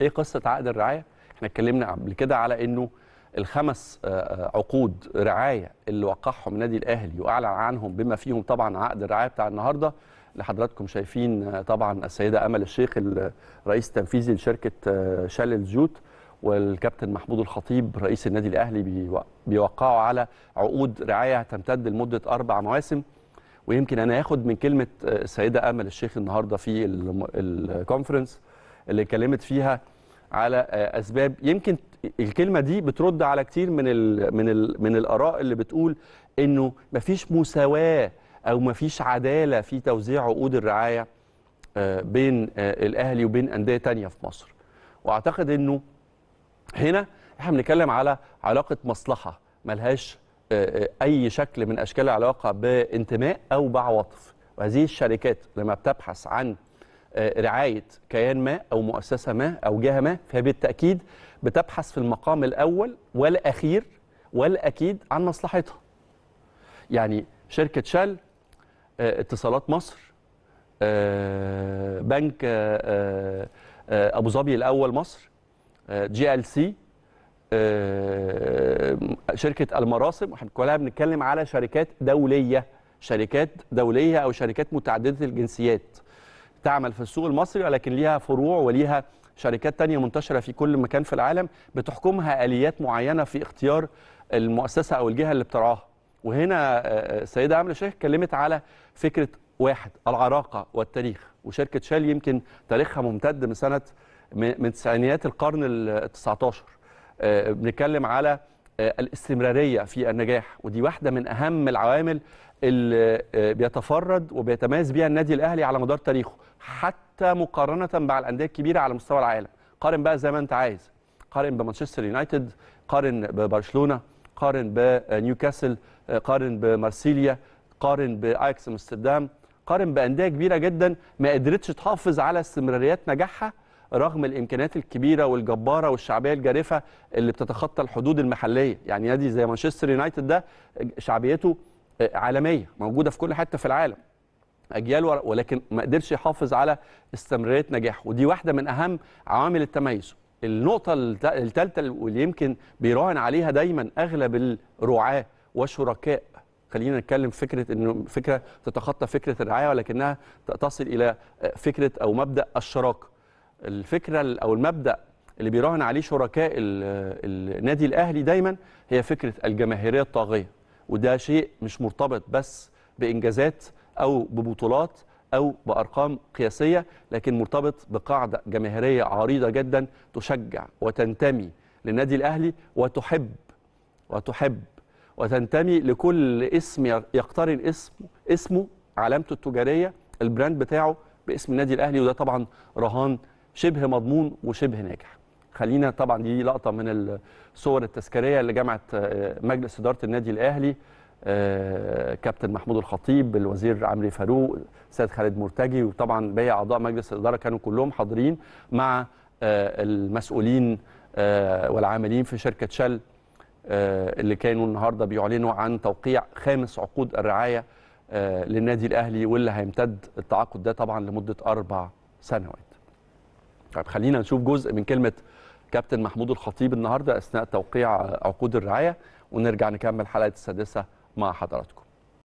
ايه قصه عقد الرعايه احنا اتكلمنا قبل كده على انه الخمس آه، آه، عقود رعايه اللي وقعهم النادي الاهلي واعلن عنهم بما فيهم طبعا عقد الرعايه بتاع النهارده اللي حضراتكم شايفين آه، طبعا السيده امل الشيخ الرئيس التنفيذي لشركه شال الزيوت والكابتن محمود الخطيب رئيس النادي الاهلي بيوقعوا على عقود رعايه هتمتد لمده اربع مواسم ويمكن انا اخد من كلمه السيده امل الشيخ النهارده في الكونفرنس اللي اتكلمت فيها على آه، اسباب يمكن الكلمه دي بترد على كتير من الـ من الـ من الاراء اللي بتقول انه مفيش مساواه او مفيش عداله في توزيع عقود الرعايه آه، بين آه، الاهلي وبين انديه تانية في مصر واعتقد انه هنا احنا بنتكلم على علاقه مصلحه ملهاش اي شكل من اشكال العلاقه بانتماء او بعواطف وهذه الشركات لما بتبحث عن آه، رعايه كيان ما او مؤسسه ما او جهه ما فبالتاكيد بتبحث في المقام الاول والاخير والاكيد عن مصلحتها. يعني شركه شل آه، اتصالات مصر آه، بنك ابو ظبي الاول مصر جي ال سي شركه المراسم احنا كلها بنتكلم على شركات دوليه شركات دوليه او شركات متعدده الجنسيات تعمل في السوق المصري ولكن ليها فروع وليها شركات تانية منتشرة في كل مكان في العالم بتحكمها آليات معينة في اختيار المؤسسة أو الجهة اللي بترعاها وهنا آه، آه، السيدة عمرو شيخ اتكلمت على فكرة واحد العراقة والتاريخ وشركة شال يمكن تاريخها ممتد من سنة من تسعينيات القرن ال 19 آه، بنتكلم على الاستمراريه في النجاح ودي واحده من اهم العوامل اللي آه، بيتفرد وبيتميز بيها النادي الاهلي على مدار تاريخه حتى مقارنه مع الانديه الكبيره على مستوى العالم قارن بقى زي ما انت عايز قارن بمانشستر يونايتد قارن ببرشلونه قارن بنيوكاسل آه، قارن بمارسيليا قارن باياكس امستردام قارن بانديه كبيره جدا ما قدرتش تحافظ على استمراريات نجاحها رغم الامكانيات الكبيره والجباره والشعبيه الجارفه اللي بتتخطى الحدود المحليه يعني نادي زي مانشستر يونايتد ده شعبيته آه، عالميه موجوده في كل حته في العالم اجيال ولكن ما قدرش يحافظ على استمراريه نجاحه ودي واحده من اهم عوامل التميز النقطه الثالثه واللي يمكن بيراهن عليها دايما اغلب الرعاه والشركاء خلينا نتكلم فكره انه فكره تتخطى فكره الرعايه ولكنها تصل الى آه، فكره او مبدا الشراكه الفكره او المبدا اللي بيراهن عليه شركاء النادي الاهلي دايما هي فكره الجماهيريه الطاغيه وده شيء مش مرتبط بس بانجازات او ببطولات او بارقام قياسيه لكن مرتبط بقاعده جماهيريه عريضه جدا تشجع وتنتمي للنادي الاهلي وتحب وتحب وتنتمي لكل اسم يقترن اسمه اسمه علامته التجاريه البراند بتاعه باسم النادي الاهلي وده طبعا رهان شبه مضمون وشبه ناجح خلينا طبعا دي لقطه من الصور التذكاريه اللي جامعه آه، مجلس اداره النادي الاهلي آه، كابتن محمود الخطيب الوزير عمرو فاروق سيد خالد مرتجي وطبعا باقي اعضاء مجلس الاداره كانوا كلهم حاضرين مع آه، المسؤولين والعاملين في شركه شل اللي كانوا النهارده بيعلنوا عن توقيع خامس عقود الرعايه للنادي الاهلي واللي هيمتد التعاقد ده طبعا لمده اربع سنوات طيب خلينا نشوف جزء من كلمه كابتن محمود الخطيب النهارده اثناء توقيع عقود الرعايه ونرجع نكمل حلقه السادسه مع حضراتكم